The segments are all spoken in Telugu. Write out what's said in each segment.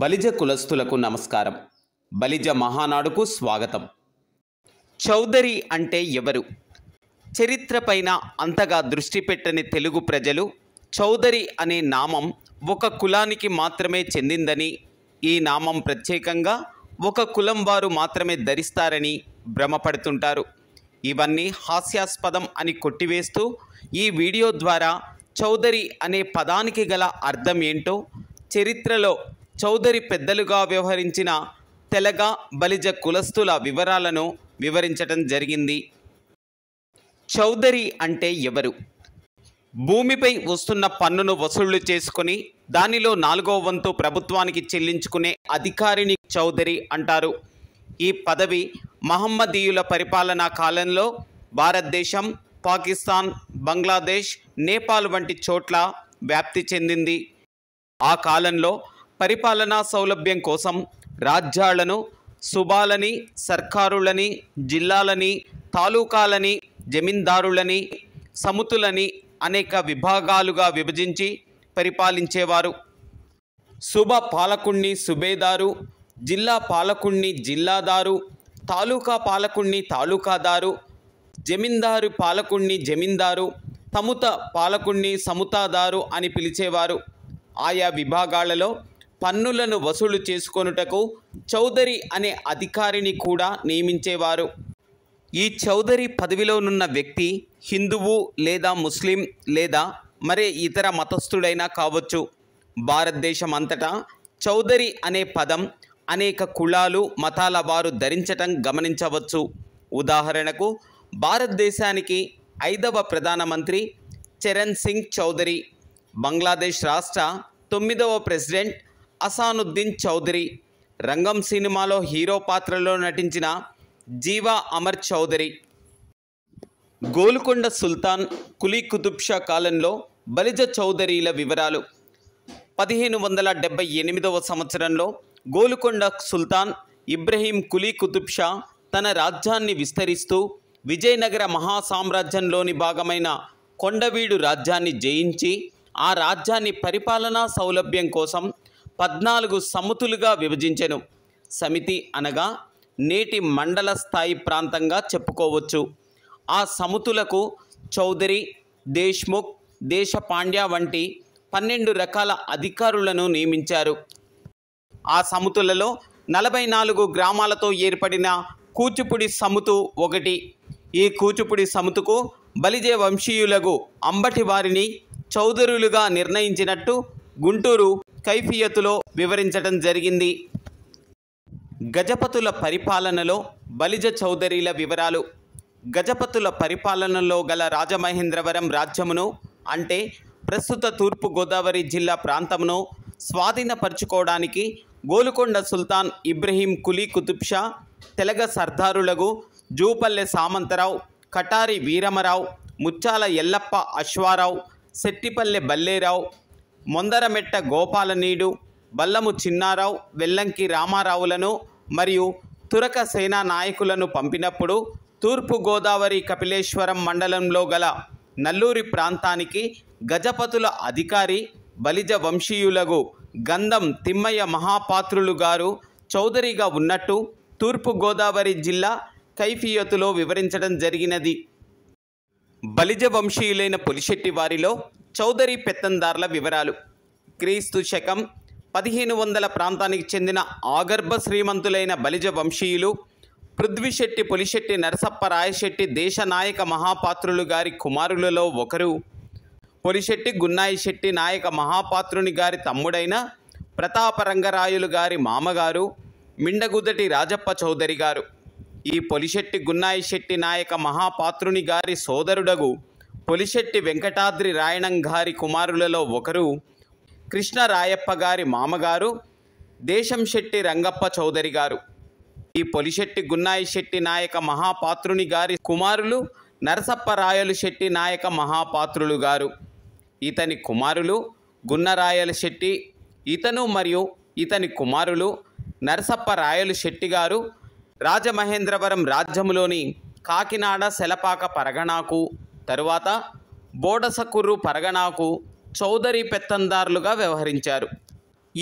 బలిజ కులస్తులకు నమస్కారం బలిజ మహానాడుకు స్వాగతం చౌదరి అంటే ఎవరు చరిత్రపైన అంతగా దృష్టి పెట్టని తెలుగు ప్రజలు చౌదరి అనే నామం ఒక కులానికి మాత్రమే చెందిందని ఈ నామం ప్రత్యేకంగా ఒక కులం వారు మాత్రమే ధరిస్తారని భ్రమపడుతుంటారు ఇవన్నీ హాస్యాస్పదం అని కొట్టివేస్తూ ఈ వీడియో ద్వారా చౌదరి అనే పదానికి గల అర్థం ఏంటో చరిత్రలో చౌదరి పెద్దలుగా వ్యవహరించిన తెలగ బలిజ కులస్తుల వివరాలను వివరించటం జరిగింది చౌదరి అంటే ఎవరు భూమిపై వస్తున్న పన్నును వసూళ్లు చేసుకుని దానిలో నాలుగో వంతు ప్రభుత్వానికి చెల్లించుకునే అధికారిని చౌదరి అంటారు ఈ పదవి మహమ్మదీయుల పరిపాలనా కాలంలో భారతదేశం పాకిస్తాన్ బంగ్లాదేశ్ నేపాల్ వంటి చోట్ల వ్యాప్తి చెందింది ఆ కాలంలో పరిపాలనా సౌలభ్యం కోసం రాజ్యాలను సుబాలని సర్కారులని జిల్లాలని తాలూకాలని జమీందారులని సముతులని అనేక విభాగాలుగా విభజించి పరిపాలించేవారు సుబ పాలకుణ్ణి సుబేదారు జిల్లా పాలకుణ్ణి జిల్లాదారు తాలూకా పాలకుణ్ణి తాలూకాదారు జమీందారు పాలకుణ్ణి జమీందారు తముత పాలకుణ్ణి సముతాదారు అని పిలిచేవారు ఆయా విభాగాలలో పన్నులను వసూలు చేసుకొనుటకు చౌదరి అనే అధికారిని కూడా నియమించేవారు ఈ చౌదరి పదవిలోనున్న వ్యక్తి హిందువు లేదా ముస్లిం లేదా మరే ఇతర మతస్థుడైనా కావచ్చు భారతదేశం అంతటా చౌదరి అనే పదం అనేక కులాలు మతాల వారు ధరించటం గమనించవచ్చు ఉదాహరణకు భారతదేశానికి ఐదవ ప్రధానమంత్రి చరణ్ సింగ్ చౌదరి బంగ్లాదేశ్ రాష్ట్ర తొమ్మిదవ ప్రెసిడెంట్ అసానుద్దీన్ చౌదరి రంగం సినిమాలో హీరో పాత్రలో నటించిన జీవా అమర్ చౌదరి గోల్కొండ సుల్తాన్ కులీ కుతుబ్షా కాలంలో బలిజ చౌదరీల వివరాలు పదిహేను వందల డెబ్బై ఎనిమిదవ సంవత్సరంలో గోలుకొండ సుల్తాన్ ఇబ్రహీం కులీ కుతుబ్షా తన రాజ్యాన్ని విస్తరిస్తూ విజయనగర మహాసామ్రాజ్యంలోని భాగమైన కొండవీడు రాజ్యాన్ని జయించి ఆ రాజ్యాన్ని పరిపాలనా సౌలభ్యం కోసం పద్నాలుగు సమితులుగా విభజించెను సమితి అనగా నేటి మండల స్థాయి ప్రాంతంగా చెప్పుకోవచ్చు ఆ సమితులకు చౌదరి దేశ్ముఖ్ దేశపాండ్య వంటి పన్నెండు రకాల అధికారులను నియమించారు ఆ సమితులలో నలభై నాలుగు గ్రామాలతో ఏర్పడిన కూచిపుడి సముతు ఒకటి ఈ కూచిపుడి సముతుకు బలిజే వంశీయులకు అంబటి వారిని చౌదరులుగా నిర్ణయించినట్టు గుంటూరు కైఫియతులో వివరించడం జరిగింది గజపతుల పరిపాలనలో బలిజ చౌదరిల వివరాలు గజపతుల పరిపాలనలో గల రాజమహేంద్రవరం రాజ్యమును అంటే ప్రస్తుత తూర్పుగోదావరి జిల్లా ప్రాంతమును స్వాధీనపరుచుకోవడానికి గోలుకొండ సుల్తాన్ ఇబ్రహీం కులీ కుతుబ్షా తెలగ సర్దారులకు జూపల్లె సామంతరావు కటారి వీరమరావు ముచ్చాల ఎల్లప్ప అశ్వారావు శెట్టిపల్లె బల్లేరావు ముందరమెట్ట గోపాలనీడు బల్లము చిన్నారావు వెల్లంకి రామారావులను మరియు తురక సేనా నాయకులను పంపినప్పుడు తూర్పుగోదావరి కపిలేశ్వరం మండలంలో గల నల్లూరి ప్రాంతానికి గజపతుల అధికారి బలిజ వంశీయులగు గంధం తిమ్మయ్య మహాపాత్రులు గారు చౌదరిగా ఉన్నట్టు తూర్పుగోదావరి జిల్లా కైఫియతులో వివరించడం జరిగినది బలిజ వంశీయులైన పులిశెట్టి వారిలో చౌదరి పెత్తందార్ల వివరాలు క్రీస్తు శకం పదిహేను వందల ప్రాంతానికి చెందిన ఆగర్భ శ్రీమంతులైన బలిజ వంశీయులు పృథ్వీశెట్టి పులిశెట్టి నరసప్ప రాయశెట్టి దేశనాయక మహాపాత్రులు గారి కుమారులలో ఒకరు పులిశెట్టి గున్నాయి శెట్టి నాయక మహాపాత్రుని గారి తమ్ముడైన ప్రతాపరంగరాయులు గారి మామగారు మిండగుదటి రాజప్ప చౌదరి గారు ఈ పొలిశెట్టి గున్నాయి శెట్టి నాయక మహాపాత్రుని గారి సోదరుడగు పొలిశెట్టి వెంకటాద్రి రాయణం గారి కుమారులలో ఒకరు కృష్ణరాయప్ప గారి మామగారు దేశం శెట్టి రంగప్ప చౌదరి గారు ఈ పొలిశెట్టి గున్నాయి శెట్టి నాయక మహాపాత్రుని గారి కుమారులు నరసప్ప శెట్టి నాయక మహాపాత్రులు గారు ఇతని కుమారులు గున్నరాయల శెట్టి ఇతను మరియు ఇతని కుమారులు నరసప్ప శెట్టి గారు రాజమహేంద్రవరం రాజ్యములోని కాకినాడ సెలపాక పరగణాకు తరువాత బోడసకుర్రు పరగణాకు చౌదరి పెత్తందారులుగా వ్యవహరించారు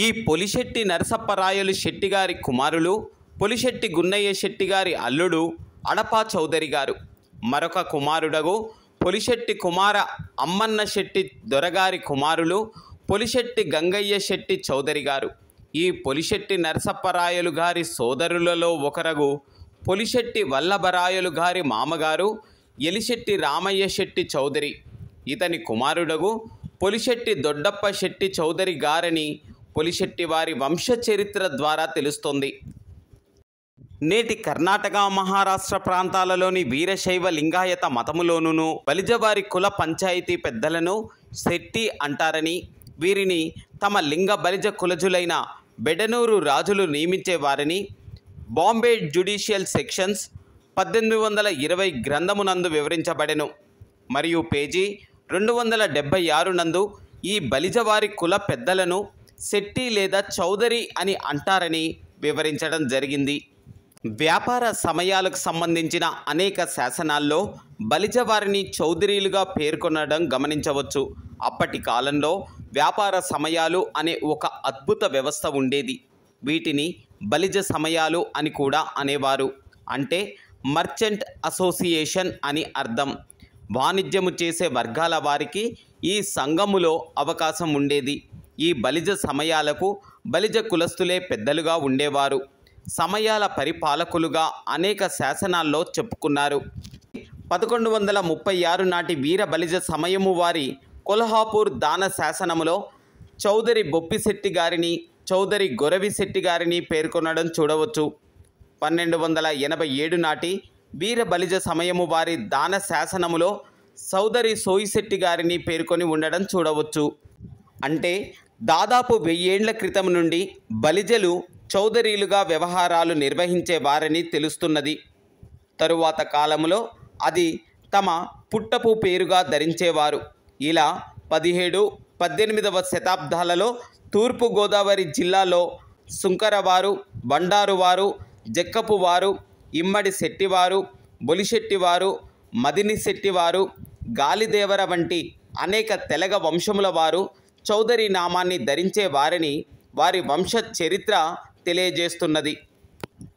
ఈ పొలిశెట్టి నరసప్పరాయలు శెట్టిగారి కుమారులు పొలిశెట్టి గున్నయ్య శెట్టిగారి అల్లుడు అడపా చౌదరి గారు మరొక కుమారుడగు పొలిశెట్టి కుమార అమ్మన్న శెట్టి దొరగారి కుమారులు పొలిశెట్టి గంగయ్య శెట్టి చౌదరి గారు ఈ పొలిశెట్టి నరసప్పరాయలు గారి సోదరులలో ఒకరగు పొలిశెట్టి వల్లభరాయలు గారి మామగారు ఎలిశెట్టి రామయ్య శెట్టి చౌదరి ఇతని కుమారుడగు పొలిశెట్టి దొడ్డప్ప శెట్టి చౌదరి గారని పొలిశెట్టి వారి వంశ చరిత్ర ద్వారా తెలుస్తుంది నేటి కర్ణాటక మహారాష్ట్ర ప్రాంతాలలోని వీరశైవ లింగాయత మతములోనూ బలిజవారి కుల పంచాయతీ పెద్దలను శెట్టి అంటారని వీరిని తమ లింగ బలిజ కులజులైన బెడనూరు రాజులు నియమించేవారని బాంబే జ్యుడిషియల్ సెక్షన్స్ పద్దెనిమిది వందల ఇరవై గ్రంథమునందు వివరించబడెను మరియు పేజీ రెండు వందల డెబ్భై ఆరు నందు ఈ బలిజవారి కుల పెద్దలను శెట్టి లేదా చౌదరి అని అంటారని వివరించడం జరిగింది వ్యాపార సమయాలకు సంబంధించిన అనేక శాసనాల్లో బలిజవారిని చౌదరీలుగా పేర్కొనడం గమనించవచ్చు అప్పటి కాలంలో వ్యాపార సమయాలు అనే ఒక అద్భుత వ్యవస్థ ఉండేది వీటిని బలిజ సమయాలు అని కూడా అనేవారు అంటే మర్చెంట్ అసోసియేషన్ అని అర్థం వాణిజ్యము చేసే వర్గాల వారికి ఈ సంఘములో అవకాశం ఉండేది ఈ బలిజ సమయాలకు బలిజ కులస్తులే పెద్దలుగా ఉండేవారు సమయాల పరిపాలకులుగా అనేక శాసనాల్లో చెప్పుకున్నారు పదకొండు వందల ముప్పై ఆరు నాటి వీర బలిజ సమయము వారి కొల్హాపూర్ దాన శాసనములో చౌదరి బొప్పిశెట్టి గారిని చౌదరి గొరవిశెట్టి గారిని పేర్కొనడం చూడవచ్చు పన్నెండు వందల ఎనభై ఏడు నాటి వీర బలిజ సమయము వారి దాన శాసనములో సౌదరి సోయిశెట్టి గారిని పేర్కొని ఉండడం చూడవచ్చు అంటే దాదాపు వెయ్యేండ్ల క్రితం నుండి బలిజలు చౌదరీలుగా వ్యవహారాలు నిర్వహించే వారని తెలుస్తున్నది తరువాత కాలంలో అది తమ పుట్టపు పేరుగా ధరించేవారు ఇలా పదిహేడు పద్దెనిమిదవ శతాబ్దాలలో తూర్పుగోదావరి జిల్లాలో సుంకరవారు బండారువారు జక్కపు వారు ఇమ్మడి శెట్టివారు బొలిశెట్టివారు మదిని శెట్టివారు గాలిదేవర వంటి అనేక తెలగ వంశముల వారు చౌదరి నామాన్ని ధరించే వారిని వారి వంశ చరిత్ర తెలియజేస్తున్నది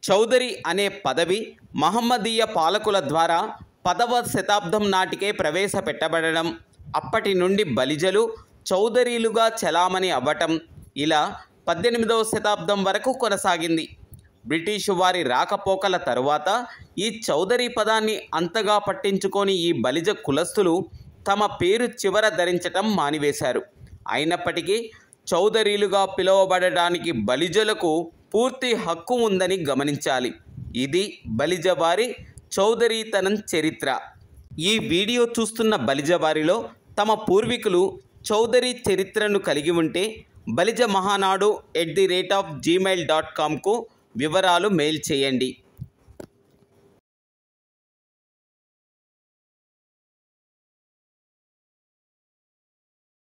చౌదరి అనే పదవి మహమ్మదీయ పాలకుల ద్వారా పదవ శతాబ్దం నాటికే ప్రవేశపెట్టబడడం అప్పటి నుండి బలిజలు చౌదరీలుగా చలామణి అవ్వటం ఇలా పద్దెనిమిదవ శతాబ్దం వరకు కొనసాగింది బ్రిటిషు వారి రాకపోకల తరువాత ఈ చౌదరి పదాన్ని అంతగా పట్టించుకొని ఈ బలిజ కులస్తులు తమ పేరు చివర ధరించటం మానివేశారు అయినప్పటికీ చౌదరీలుగా పిలువబడడానికి బలిజలకు పూర్తి హక్కు ఉందని గమనించాలి ఇది బలిజవారి చౌదరీతనం చరిత్ర ఈ వీడియో చూస్తున్న బలిజవారిలో తమ పూర్వీకులు చౌదరి చరిత్రను కలిగి ఉంటే Balija Mahanadu at the rate of Gmail dot కామ్కు వివరాలు మెయిల్ చేయండి